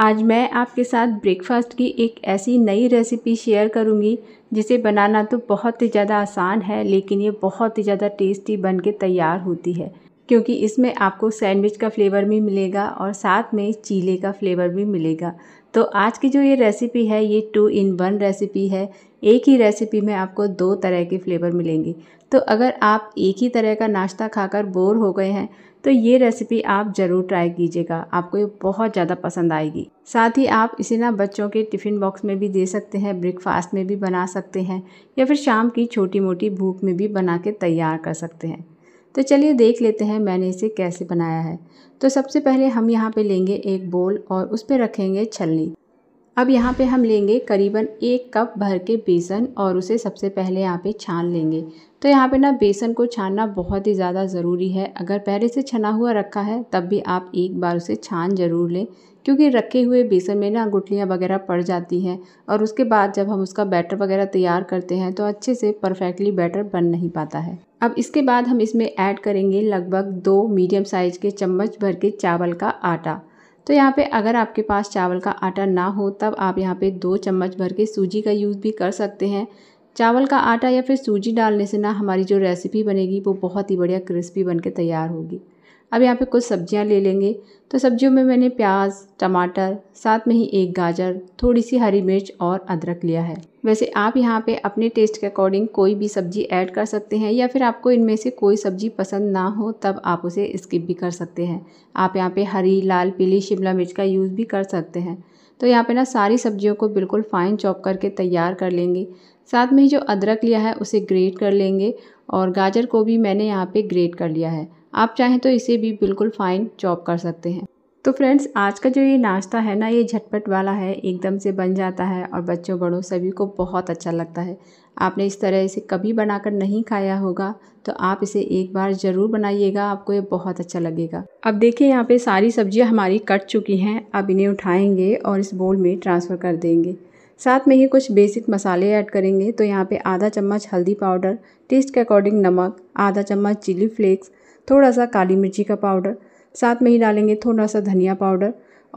आज मैं आपके साथ ब्रेकफास्ट की एक ऐसी नई रेसिपी शेयर करूंगी जिसे बनाना तो बहुत ही ज़्यादा आसान है लेकिन ये बहुत ही ज़्यादा टेस्टी बन के तैयार होती है क्योंकि इसमें आपको सैंडविच का फ्लेवर भी मिलेगा और साथ में चीले का फ्लेवर भी मिलेगा तो आज की जो ये रेसिपी है ये टू इन वन रेसिपी है एक ही रेसिपी में आपको दो तरह के फ्लेवर मिलेंगे तो अगर आप एक ही तरह का नाश्ता खाकर बोर हो गए हैं तो ये रेसिपी आप ज़रूर ट्राई कीजिएगा आपको ये बहुत ज़्यादा पसंद आएगी साथ ही आप इसे ना बच्चों के टिफ़िन बॉक्स में भी दे सकते हैं ब्रेकफास्ट में भी बना सकते हैं या फिर शाम की छोटी मोटी भूख में भी बना के तैयार कर सकते हैं तो चलिए देख लेते हैं मैंने इसे कैसे बनाया है तो सबसे पहले हम यहाँ पे लेंगे एक बोल और उस पर रखेंगे छलनी अब यहाँ पे हम लेंगे करीबन एक कप भर के बेसन और उसे सबसे पहले यहाँ पे छान लेंगे तो यहाँ पे ना बेसन को छानना बहुत ही ज़्यादा ज़रूरी है अगर पहले से छना हुआ रखा है तब भी आप एक बार उसे छान ज़रूर लें क्योंकि रखे हुए बेसन में ना गुटलियाँ वगैरह पड़ जाती हैं और उसके बाद जब हम उसका बैटर वगैरह तैयार करते हैं तो अच्छे से परफेक्टली बैटर बन नहीं पाता है अब इसके बाद हम इसमें ऐड करेंगे लगभग दो मीडियम साइज़ के चम्मच भर के चावल का आटा तो यहाँ पे अगर आपके पास चावल का आटा ना हो तब आप यहाँ पे दो चम्मच भर के सूजी का यूज़ भी कर सकते हैं चावल का आटा या फिर सूजी डालने से ना हमारी जो रेसिपी बनेगी वो बहुत ही बढ़िया क्रिस्पी बन के तैयार होगी अब यहाँ पे कुछ सब्जियाँ ले लेंगे तो सब्जियों में मैंने प्याज टमाटर साथ में ही एक गाजर थोड़ी सी हरी मिर्च और अदरक लिया है वैसे आप यहाँ पे अपने टेस्ट के अकॉर्डिंग कोई भी सब्जी ऐड कर सकते हैं या फिर आपको इनमें से कोई सब्जी पसंद ना हो तब आप उसे स्किप भी कर सकते हैं आप यहाँ पर हरी लाल पीली शिमला मिर्च का यूज़ भी कर सकते हैं तो यहाँ पे ना सारी सब्जियों को बिल्कुल फ़ाइन चॉप करके तैयार कर लेंगे साथ में ही जो अदरक लिया है उसे ग्रेट कर लेंगे और गाजर को भी मैंने यहाँ पे ग्रेट कर लिया है आप चाहें तो इसे भी बिल्कुल फ़ाइन चॉप कर सकते हैं तो फ्रेंड्स आज का जो ये नाश्ता है ना ये झटपट वाला है एकदम से बन जाता है और बच्चों बड़ों सभी को बहुत अच्छा लगता है आपने इस तरह इसे कभी बनाकर नहीं खाया होगा तो आप इसे एक बार ज़रूर बनाइएगा आपको ये बहुत अच्छा लगेगा अब देखिए यहाँ पे सारी सब्जियाँ हमारी कट चुकी हैं अब इन्हें उठाएँगे और इस बोल में ट्रांसफ़र कर देंगे साथ में ही कुछ बेसिक मसाले ऐड करेंगे तो यहाँ पर आधा चम्मच हल्दी पाउडर टेस्ट के अकॉर्डिंग नमक आधा चम्मच चिली फ्लेक्स थोड़ा सा काली मिर्ची का पाउडर साथ में ही डालेंगे थोड़ा सा धनिया पाउडर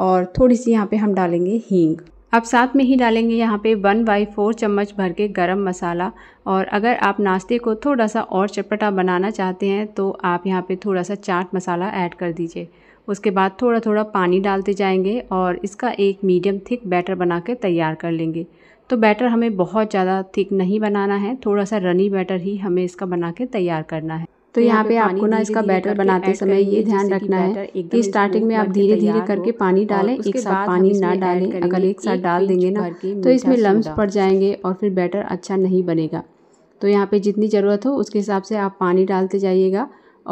और थोड़ी सी यहाँ पे हम डालेंगे हींग अब साथ में ही डालेंगे यहाँ पे वन बाई फोर चम्मच भर के गरम मसाला और अगर आप नाश्ते को थोड़ा सा और चटपटा बनाना चाहते हैं तो आप यहाँ पे थोड़ा सा चाट मसाला ऐड कर दीजिए उसके बाद थोड़ा थोड़ा पानी डालते जाएंगे और इसका एक मीडियम थिक बैटर बना के तैयार कर लेंगे तो बैटर हमें बहुत ज़्यादा थिक नहीं बनाना है थोड़ा सा रनी बैटर ही हमें इसका बना के तैयार करना है तो यहाँ पे आपको ना इसका बैटर बनाते समय ये ध्यान रखना है कि स्टार्टिंग में आप धीरे धीरे करके पानी डालें एक साथ पानी ना डालें अगर एक साथ डाल देंगे ना तो इसमें लम्ब पड़ जाएंगे और फिर बैटर अच्छा नहीं बनेगा तो यहाँ पे जितनी ज़रूरत हो उसके हिसाब से आप पानी डालते जाइएगा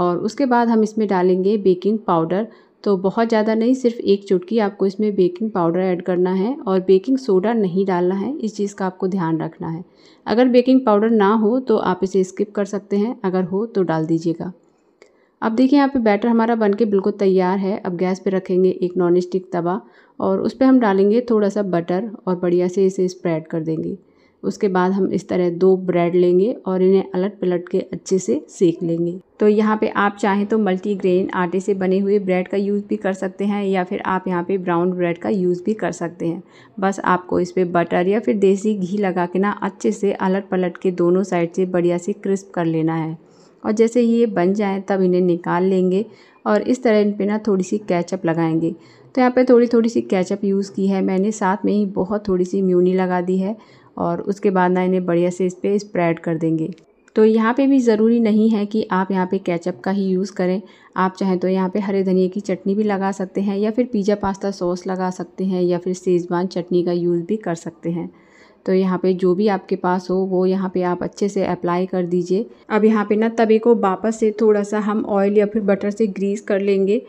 और उसके बाद हम इसमें डालेंगे बेकिंग पाउडर तो बहुत ज़्यादा नहीं सिर्फ एक चुटकी आपको इसमें बेकिंग पाउडर ऐड करना है और बेकिंग सोडा नहीं डालना है इस चीज़ का आपको ध्यान रखना है अगर बेकिंग पाउडर ना हो तो आप इसे स्किप कर सकते हैं अगर हो तो डाल दीजिएगा अब देखिए यहाँ पे बैटर हमारा बनके बिल्कुल तैयार है अब गैस पे रखेंगे एक नॉन स्टिक तवा और उस पर हम डालेंगे थोड़ा सा बटर और बढ़िया से इसे स्प्रेड कर देंगे उसके बाद हम इस तरह दो ब्रेड लेंगे और इन्हें अलट पलट के अच्छे से सेक लेंगे तो यहाँ पे आप चाहें तो मल्टीग्रेन आटे से बने हुए ब्रेड का यूज़ भी कर सकते हैं या फिर आप यहाँ पे ब्राउन ब्रेड का यूज़ भी कर सकते हैं बस आपको इस पर बटर या फिर देसी घी लगा के ना अच्छे से अलट पलट के दोनों साइड से बढ़िया से क्रिस्प कर लेना है और जैसे ही ये बन जाए तब इन्हें निकाल लेंगे और इस तरह इन पर ना थोड़ी सी कैचअप लगाएंगे तो यहाँ पे थोड़ी थोड़ी सी कैचअप यूज़ की है मैंने साथ में ही बहुत थोड़ी सी म्यूनी लगा दी है और उसके बाद ना इन्हें बढ़िया से इस पर स्प्रेड कर देंगे तो यहाँ पे भी ज़रूरी नहीं है कि आप यहाँ पे केचप का ही यूज़ करें आप चाहें तो यहाँ पे हरे धनिए की चटनी भी लगा सकते हैं या फिर पिज़्ज़ा पास्ता सॉस लगा सकते हैं या फिर सेजवान चटनी का यूज़ भी कर सकते हैं तो यहाँ पे जो भी आपके पास हो वो यहाँ पे आप अच्छे से अप्लाई कर दीजिए अब यहाँ पे ना तवे को वापस से थोड़ा सा हम ऑयल या फिर बटर से ग्रीस कर लेंगे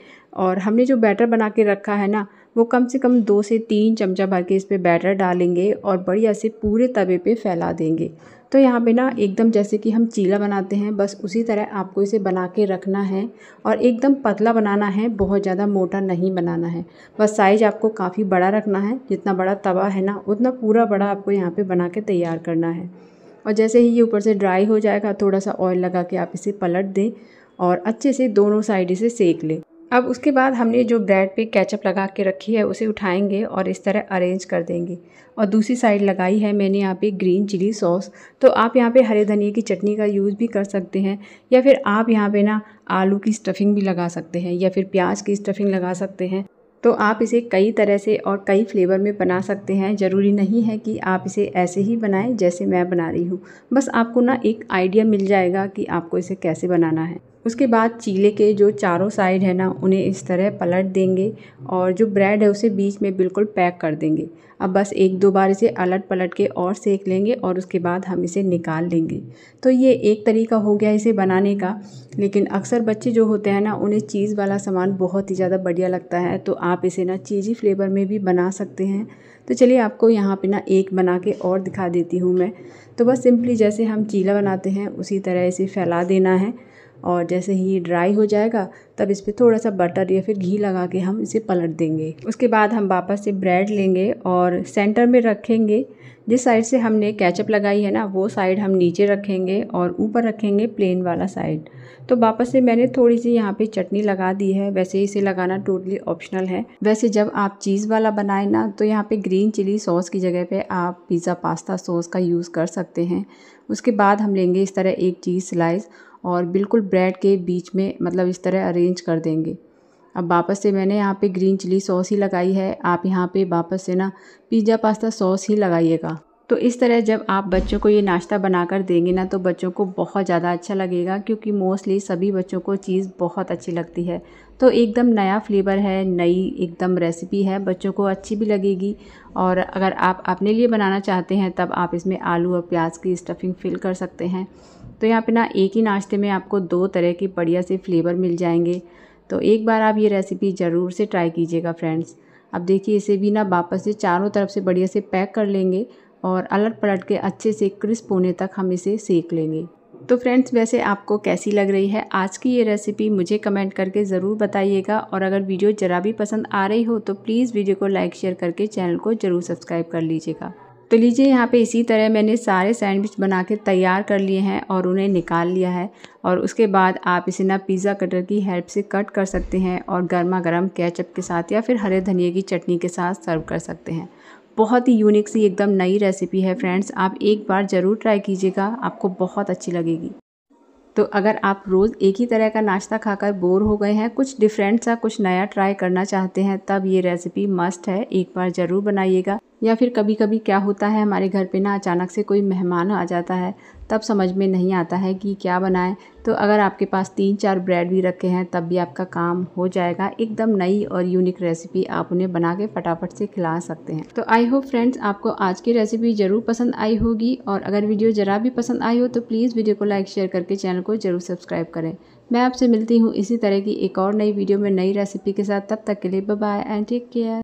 और हमने जो बैटर बना के रखा है ना वो कम से कम दो से तीन चमचा भर के इस पर बैटर डालेंगे और बढ़िया से पूरे तवे पे फैला देंगे तो यहाँ पे ना एकदम जैसे कि हम चीला बनाते हैं बस उसी तरह आपको इसे बना के रखना है और एकदम पतला बनाना है बहुत ज़्यादा मोटा नहीं बनाना है बस साइज आपको काफ़ी बड़ा रखना है जितना बड़ा तवा है ना उतना पूरा बड़ा आपको यहाँ पर बना के तैयार करना है और जैसे ही ये ऊपर से ड्राई हो जाएगा थोड़ा सा ऑयल लगा के आप इसे पलट दें और अच्छे से दोनों साइड इसे सेक लें अब उसके बाद हमने जो ब्रेड पे कैचअप लगा के रखी है उसे उठाएंगे और इस तरह अरेंज कर देंगे और दूसरी साइड लगाई है मैंने यहाँ पे ग्रीन चिली सॉस तो आप यहाँ पे हरे धनिए की चटनी का यूज़ भी कर सकते हैं या फिर आप यहाँ पे ना आलू की स्टफिंग भी लगा सकते हैं या फिर प्याज की स्टफिंग लगा सकते हैं तो आप इसे कई तरह से और कई फ्लेवर में बना सकते हैं ज़रूरी नहीं है कि आप इसे ऐसे ही बनाएं जैसे मैं बना रही हूँ बस आपको ना एक आइडिया मिल जाएगा कि आपको इसे कैसे बनाना है उसके बाद चीले के जो चारों साइड है ना उन्हें इस तरह पलट देंगे और जो ब्रेड है उसे बीच में बिल्कुल पैक कर देंगे अब बस एक दो बार इसे अलट पलट के और सेक लेंगे और उसके बाद हम इसे निकाल लेंगे तो ये एक तरीका हो गया इसे बनाने का लेकिन अक्सर बच्चे जो होते हैं ना उन्हें चीज़ वाला सामान बहुत ही ज़्यादा बढ़िया लगता है तो आप इसे ना चीज़ी फ्लेवर में भी बना सकते हैं तो चलिए आपको यहाँ पे ना एक बना के और दिखा देती हूँ मैं तो बस सिंपली जैसे हम चीला बनाते हैं उसी तरह इसे फैला देना है और जैसे ही ये ड्राई हो जाएगा तब इस पर थोड़ा सा बटर या फिर घी लगा के हम इसे पलट देंगे उसके बाद हम वापस से ब्रेड लेंगे और सेंटर में रखेंगे जिस साइड से हमने कैचअप लगाई है ना वो साइड हम नीचे रखेंगे और ऊपर रखेंगे प्लेन वाला साइड तो वापस से मैंने थोड़ी सी यहाँ पे चटनी लगा दी है वैसे इसे लगाना टोटली ऑप्शनल है वैसे जब आप चीज़ वाला बनाए ना तो यहाँ पे ग्रीन चिली सॉस की जगह पे आप पिज़्ज़ा पास्ता सॉस का यूज़ कर सकते हैं उसके बाद हम लेंगे इस तरह एक चीज़ स्लाइस और बिल्कुल ब्रेड के बीच में मतलब इस तरह अरेंज कर देंगे अब वापस से मैंने यहाँ पे ग्रीन चिली सॉस ही लगाई है आप यहाँ पे वापस से ना पिज़्ज़ा पास्ता सॉस ही लगाइएगा तो इस तरह जब आप बच्चों को ये नाश्ता बनाकर देंगे ना तो बच्चों को बहुत ज़्यादा अच्छा लगेगा क्योंकि मोस्टली सभी बच्चों को चीज़ बहुत अच्छी लगती है तो एकदम नया फ्लेवर है नई एकदम रेसिपी है बच्चों को अच्छी भी लगेगी और अगर आप अपने लिए बनाना चाहते हैं तब आप इसमें आलू और प्याज की स्टफिंग फिल कर सकते हैं तो यहाँ पर ना एक ही नाश्ते में आपको दो तरह के बढ़िया से फ्लेवर मिल जाएंगे तो एक बार आप ये रेसिपी ज़रूर से ट्राई कीजिएगा फ्रेंड्स अब देखिए इसे भी ना वापस से चारों तरफ से बढ़िया से पैक कर लेंगे और अलट पलट के अच्छे से क्रिस्प होने तक हम इसे सेक लेंगे तो फ्रेंड्स वैसे आपको कैसी लग रही है आज की ये रेसिपी मुझे कमेंट करके ज़रूर बताइएगा और अगर वीडियो ज़रा भी पसंद आ रही हो तो प्लीज़ वीडियो को लाइक शेयर करके चैनल को ज़रूर सब्सक्राइब कर लीजिएगा तो लीजिए यहाँ पे इसी तरह मैंने सारे सैंडविच बना के तैयार कर लिए हैं और उन्हें निकाल लिया है और उसके बाद आप इसे ना पिज़्ज़ा कटर की हेल्प से कट कर सकते हैं और गर्मा गर्म केचप के साथ या फिर हरे धनिए की चटनी के साथ सर्व कर सकते हैं बहुत ही यूनिक सी एकदम नई रेसिपी है फ्रेंड्स आप एक बार ज़रूर ट्राई कीजिएगा आपको बहुत अच्छी लगेगी तो अगर आप रोज़ एक ही तरह का नाश्ता खाकर बोर हो गए हैं कुछ डिफरेंट सा कुछ नया ट्राई करना चाहते हैं तब ये रेसिपी मस्ट है एक बार ज़रूर बनाइएगा या फिर कभी कभी क्या होता है हमारे घर पे ना अचानक से कोई मेहमान आ जाता है तब समझ में नहीं आता है कि क्या बनाएं तो अगर आपके पास तीन चार ब्रेड भी रखे हैं तब भी आपका काम हो जाएगा एकदम नई और यूनिक रेसिपी आप उन्हें बना के फटाफट से खिला सकते हैं तो आई होप फ्रेंड्स आपको आज की रेसिपी ज़रूर पसंद आई होगी और अगर वीडियो ज़रा भी पसंद आई हो तो प्लीज़ वीडियो को लाइक शेयर करके चैनल को ज़रूर सब्सक्राइब करें मैं आपसे मिलती हूँ इसी तरह की एक और नई वीडियो में नई रेसिपी के साथ तब तक के लिए बाय एंड टेक केयर